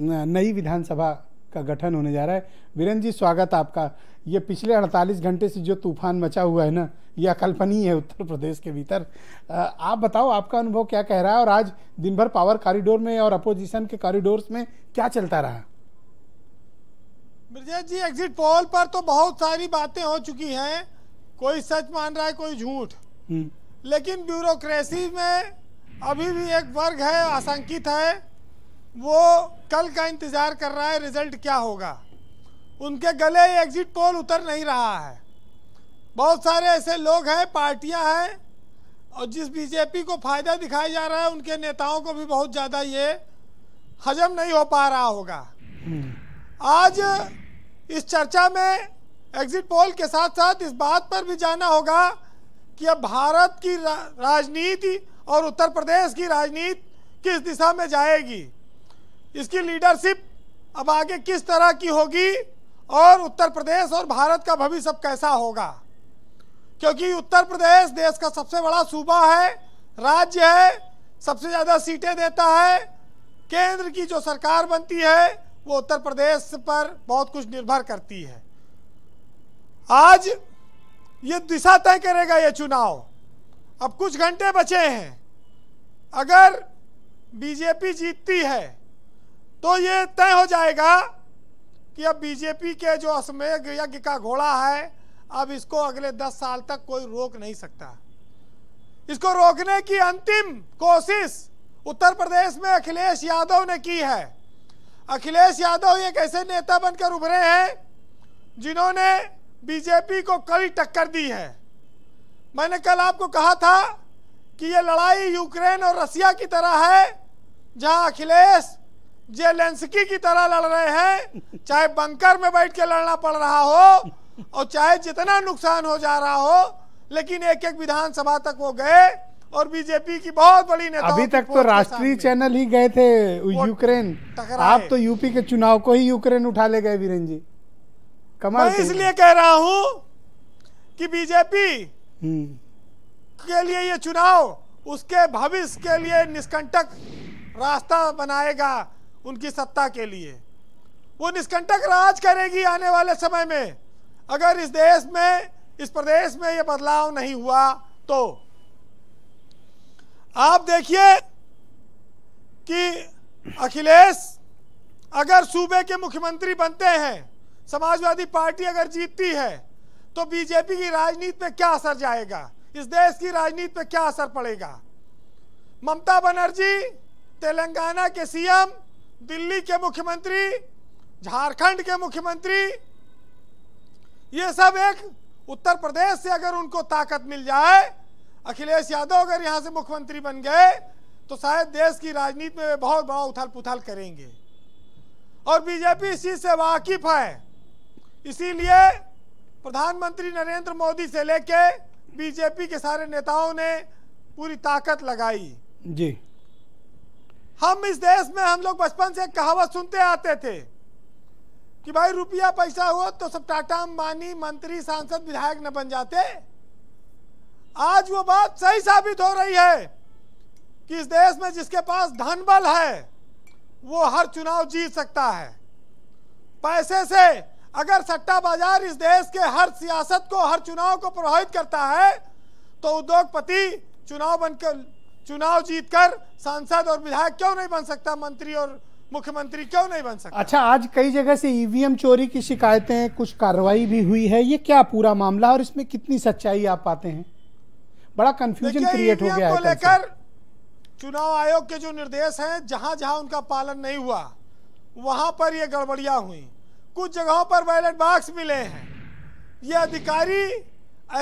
नई विधानसभा का गठन होने जा रहा है वीरेंद्र जी स्वागत आपका ये पिछले 48 घंटे से जो तूफान मचा हुआ है ना यह अकल्पनीय है उत्तर प्रदेश के भीतर आप बताओ आपका अनुभव क्या कह रहा है और आज दिन भर पावर कॉरिडोर में और अपोजिशन के कॉरिडोर में क्या चलता रहा ब्रजेश जी एग्जिट पोल पर तो बहुत सारी बातें हो चुकी हैं कोई सच मान रहा है कोई झूठ हम्म। लेकिन ब्यूरोक्रेसी में अभी भी एक वर्ग है आशंकित है वो कल का इंतज़ार कर रहा है रिज़ल्ट क्या होगा उनके गले एग्ज़िट पोल उतर नहीं रहा है बहुत सारे ऐसे लोग हैं पार्टियां हैं और जिस बीजेपी को फ़ायदा दिखाया जा रहा है उनके नेताओं को भी बहुत ज़्यादा ये हजम नहीं हो पा रहा होगा आज इस चर्चा में एग्ज़िट पोल के साथ साथ इस बात पर भी जाना होगा कि अब भारत की राजनीति और उत्तर प्रदेश की राजनीति किस दिशा में जाएगी इसकी लीडरशिप अब आगे किस तरह की होगी और उत्तर प्रदेश और भारत का भविष्य अब कैसा होगा क्योंकि उत्तर प्रदेश देश का सबसे बड़ा सूबा है राज्य है सबसे ज़्यादा सीटें देता है केंद्र की जो सरकार बनती है वो उत्तर प्रदेश पर बहुत कुछ निर्भर करती है आज ये दिशा तय करेगा ये चुनाव अब कुछ घंटे बचे हैं अगर बीजेपी जीतती है तो ये तय हो जाएगा कि अब बीजेपी के जो असमेघ यज्ञ का घोड़ा है अब इसको अगले दस साल तक कोई रोक नहीं सकता इसको रोकने की अंतिम कोशिश उत्तर प्रदेश में अखिलेश यादव ने की है अखिलेश यादव एक ऐसे नेता बनकर उभरे हैं जिन्होंने बीजेपी को कड़ी टक्कर दी है मैंने कल आपको कहा था कि ये लड़ाई यूक्रेन और रसिया की तरह है जहां अखिलेश जेलेंसकी की तरह लड़ रहे हैं चाहे बंकर में बैठ के लड़ना पड़ रहा हो और चाहे जितना नुकसान हो जा रहा हो लेकिन एक एक विधानसभा तक वो गए और बीजेपी की बहुत बड़ी नेता अभी तक तो राष्ट्रीय चैनल ही गए थे यूक्रेन आप तो यूपी के चुनाव को ही यूक्रेन उठा ले गए वीरेन जी कमाल मैं इसलिए कह रहा हूं कि बीजेपी हम्म। के लिए ये चुनाव उसके भविष्य के लिए निष्कंटक रास्ता बनाएगा उनकी सत्ता के लिए वो निष्कंटक राज करेगी आने वाले समय में अगर इस देश में इस प्रदेश में ये बदलाव नहीं हुआ तो आप देखिए कि अखिलेश अगर सूबे के मुख्यमंत्री बनते हैं समाजवादी पार्टी अगर जीतती है तो बीजेपी की राजनीति पे क्या असर जाएगा इस देश की राजनीति पे क्या असर पड़ेगा ममता बनर्जी तेलंगाना के सीएम दिल्ली के मुख्यमंत्री झारखंड के मुख्यमंत्री ये सब एक उत्तर प्रदेश से अगर उनको ताकत मिल जाए अखिलेश यादव अगर यहाँ से मुख्यमंत्री बन गए तो शायद देश की राजनीति में बहुत बड़ा उथल पुथल करेंगे और बीजेपी इसी से वाकिफ है इसीलिए प्रधानमंत्री नरेंद्र मोदी से लेके बीजेपी के सारे नेताओं ने पूरी ताकत लगाई जी हम इस देश में हम लोग बचपन से कहावत सुनते आते थे कि भाई रुपया पैसा हो तो सब टाटा अंबानी मंत्री सांसद विधायक न बन जाते आज वो बात सही साबित हो रही है कि इस देश में जिसके पास धन बल है वो हर चुनाव जीत सकता है पैसे से अगर सट्टा बाजार इस देश के हर सियासत को हर चुनाव को प्रभावित करता है तो उद्योगपति चुनाव बनकर चुनाव जीतकर सांसद और विधायक क्यों नहीं बन सकता मंत्री और मुख्यमंत्री क्यों नहीं बन सकता अच्छा आज कई जगह से ईवीएम चोरी की शिकायतें कुछ कार्रवाई भी हुई है ये क्या पूरा मामला और इसमें कितनी सच्चाई आप पाते हैं बड़ा कंफ्यूजन क्रिएट हो गया है लेकर चुनाव आयोग के जो निर्देश हैं जहां जहां उनका पालन नहीं हुआ वहां पर ये गड़बड़ियां हुई कुछ जगहों पर बैलेट बॉक्स मिले हैं ये अधिकारी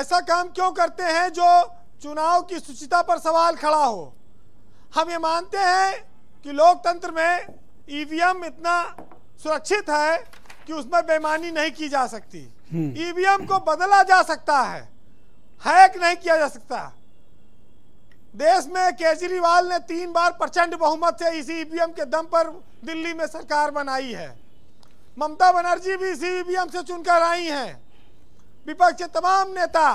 ऐसा काम क्यों करते हैं जो चुनाव की सुचिता पर सवाल खड़ा हो हम ये मानते हैं कि लोकतंत्र में ईवीएम e इतना सुरक्षित है कि उसमें बेमानी नहीं की जा सकती ईवीएम हम्म। e को बदला जा सकता है हैक नहीं किया जा सकता देश में केजरीवाल ने तीन बार प्रचंड बहुमत से इसी ईवीएम e के दम पर दिल्ली में सरकार बनाई है ममता बनर्जी भी इसी ईवीएम से चुनकर आई हैं विपक्ष के तमाम नेता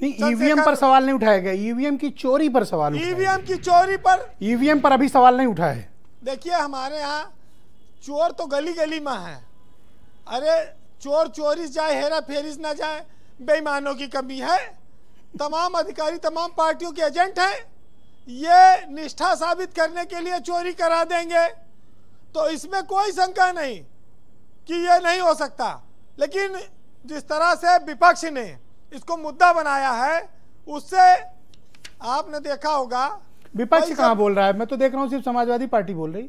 नहीं ईवीएम e पर सवाल नहीं उठाया गया ईवीएम e की चोरी पर सवाल ईवीएम e की चोरी पर ईवीएम पर अभी सवाल नहीं उठा है देखिए हमारे यहाँ चोर तो गली गली में है अरे चोर चोरी जाए हेरा फेरिस ना जाए बेईमानों की कमी है तमाम अधिकारी तमाम पार्टियों के एजेंट हैं ये निष्ठा साबित करने के लिए चोरी करा देंगे तो इसमें कोई शंका नहीं कि ये नहीं हो सकता लेकिन जिस तरह से विपक्ष ने इसको मुद्दा बनाया है उससे आपने देखा होगा विपक्ष कहाँ बोल रहा है मैं तो देख रहा हूँ सिर्फ समाजवादी पार्टी बोल रही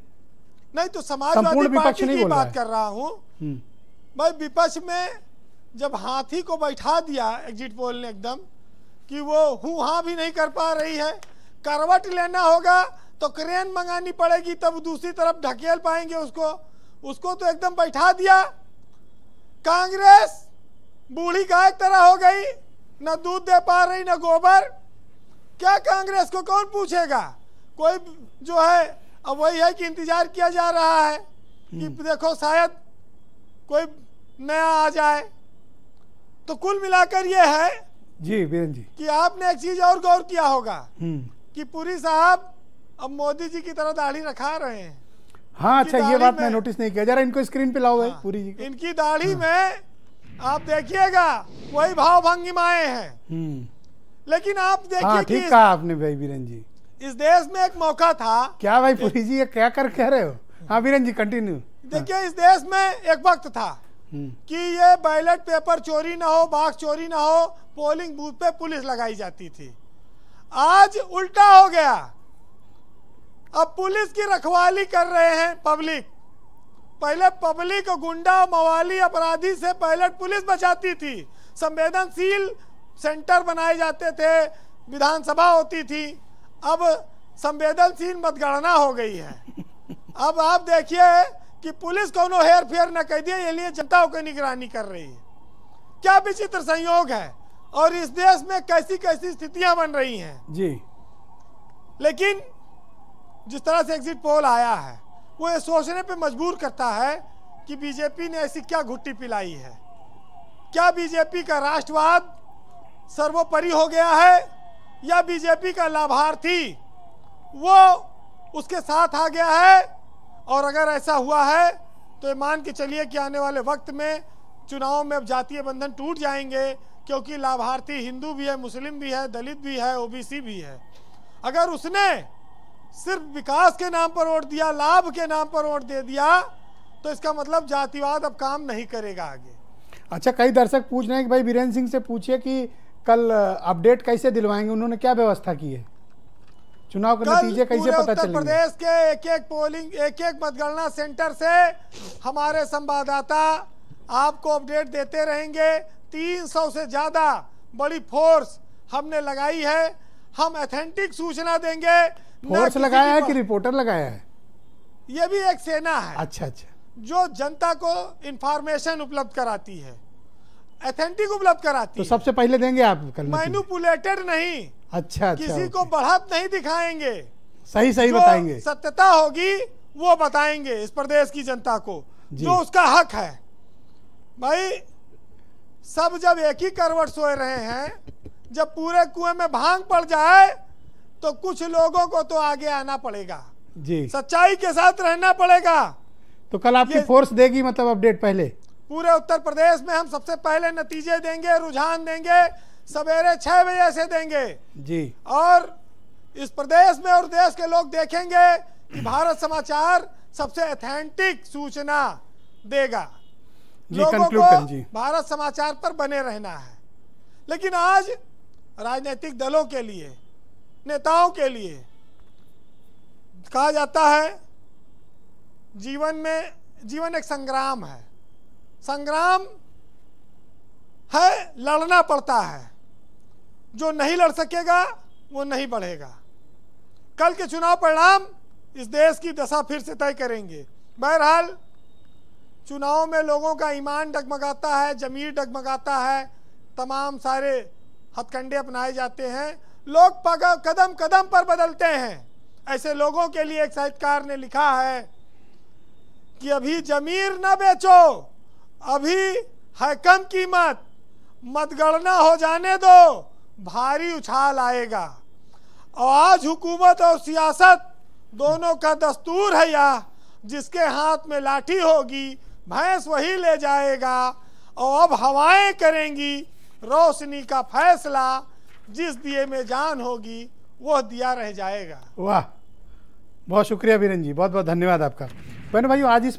नहीं तो समाजवादी पार्टी की बात कर रहा हूँ हम्म। भाई विपक्ष में जब हाथी को बैठा दिया एग्जिट पोल ने एकदम कि वो हु हाँ भी नहीं कर पा रही है करवट लेना होगा तो क्रेन मंगानी पड़ेगी तब दूसरी तरफ ढकेल पाएंगे उसको उसको तो एकदम बैठा दिया कांग्रेस बूढ़ी गाय तरह हो गई न दूध दे पा रही न गोबर क्या कांग्रेस को कौन पूछेगा कोई जो है अब वही है कि इंतजार किया जा रहा है कि हम्म। देखो शायद कोई नया आ जाए तो कुल मिलाकर ये है जी बीरन जी कि आपने एक चीज और गौर किया होगा हम्म। कि पुरी साहब अब मोदी जी की तरह दाढ़ी रखा रहे हैं हाँ अच्छा ये बात मैं नोटिस नहीं किया जरा इनको स्क्रीन पे लाओ हाँ, पूरी जी इनकी दाढ़ी हाँ। में आप देखिएगा वही भाव भंगिमाएं हैं हम्म। लेकिन आप हाँ, देखिए ठीक कहा आपने भाई बीरन जी इस देश में एक मौका था क्या भाई पुरी जी ये क्या कर कह रहे हो हाँ बीरन जी कंटिन्यू देखिए हाँ। इस देश में एक वक्त था हम्म। कि ये बैलेट पेपर चोरी ना हो बाघ चोरी ना हो पोलिंग बूथ पे पुलिस लगाई जाती थी आज उल्टा हो गया अब पुलिस की रखवाली कर रहे हैं पब्लिक पहले पब्लिक गुंडा मवाली अपराधी से पहले पुलिस बचाती थी संवेदनशील सेंटर बनाए जाते थे विधानसभा होती थी अब संवेदनशील मतगणना हो गई है अब आप देखिए कि पुलिस को हेर फेर न कह दिए लिए जनताओं की निगरानी कर रही है क्या विचित्र संयोग है और इस देश में कैसी कैसी स्थितियां बन रही हैं जी लेकिन जिस तरह से एग्जिट पोल आया है को ये सोचने पे मजबूर करता है कि बीजेपी ने ऐसी क्या घुट्टी पिलाई है क्या बीजेपी का राष्ट्रवाद सर्वोपरि हो गया है या बीजेपी का लाभार्थी वो उसके साथ आ गया है और अगर ऐसा हुआ है तो ये मान के चलिए कि आने वाले वक्त में चुनाव में अब जातीय बंधन टूट जाएंगे क्योंकि लाभार्थी हिंदू भी है मुस्लिम भी है दलित भी है ओबीसी भी है अगर उसने सिर्फ विकास के नाम पर वोट दिया लाभ के नाम पर वोट दे दिया तो इसका मतलब जातिवाद अब काम नहीं करेगा आगे अच्छा कई दर्शक पूछ रहे हैं कि भाई वीरेंद्र सिंह से पूछिए कि कल अपडेट कैसे दिलवाएंगे उन्होंने क्या व्यवस्था की है चुनाव के नतीजे कैसे पता चलेंगे प्रदेश के एक एक पोलिंग एक एक मतगणना सेंटर से हमारे संवाददाता आपको अपडेट देते रहेंगे 300 से ज़्यादा बड़ी फोर्स हमने लगाई है हम एथेंटिक सूचना देंगे फोर्स लगाया है कि रिपोर्टर लगाया है ये भी एक सेना है अच्छा अच्छा जो जनता को इंफॉर्मेशन उपलब्ध कराती है एथेंटिक उपलब्ध कराती तो सबसे पहले देंगे आप मैनुपुलेटेड नहीं अच्छा, अच्छा किसी को बढ़त नहीं दिखाएंगे सही सही बताएंगे सत्यता होगी वो बताएंगे इस प्रदेश की जनता को जो उसका हक है भाई सब जब एक ही करवट सोए रहे हैं जब पूरे कुएं में भांग पड़ जाए तो कुछ लोगों को तो आगे आना पड़ेगा जी सच्चाई के साथ रहना पड़ेगा तो कल आपकी फोर्स देगी मतलब अपडेट पहले पूरे उत्तर प्रदेश में हम सबसे पहले नतीजे देंगे रुझान देंगे सवेरे छह बजे से देंगे जी और इस प्रदेश में और देश के लोग देखेंगे कि भारत समाचार सबसे अथेंटिक सूचना देगा लोगों को जी। भारत समाचार पर बने रहना है लेकिन आज राजनीतिक दलों के लिए नेताओं के लिए कहा जाता है जीवन में जीवन एक संग्राम है संग्राम है लड़ना पड़ता है जो नहीं लड़ सकेगा वो नहीं बढ़ेगा कल के चुनाव परिणाम इस देश की दशा फिर से तय करेंगे बहरहाल चुनाव में लोगों का ईमान डगमगाता है जमीर डगमगाता है तमाम सारे हथकंडे अपनाए जाते हैं लोग कदम कदम पर बदलते हैं ऐसे लोगों के लिए एक साहित्यकार ने लिखा है कि अभी जमीर न बेचो अभी है कम कीमत मतगणना हो जाने दो भारी उछाल आएगा और आज हुकूमत और सियासत दोनों का दस्तूर है या जिसके हाथ में लाठी होगी भैंस वही ले जाएगा और अब हवाएं करेंगी रोशनी का फैसला जिस दिए में जान होगी वह दिया रह जाएगा वाह बहुत शुक्रिया बीरन जी बहुत बहुत धन्यवाद आपका बहन भाई आज इस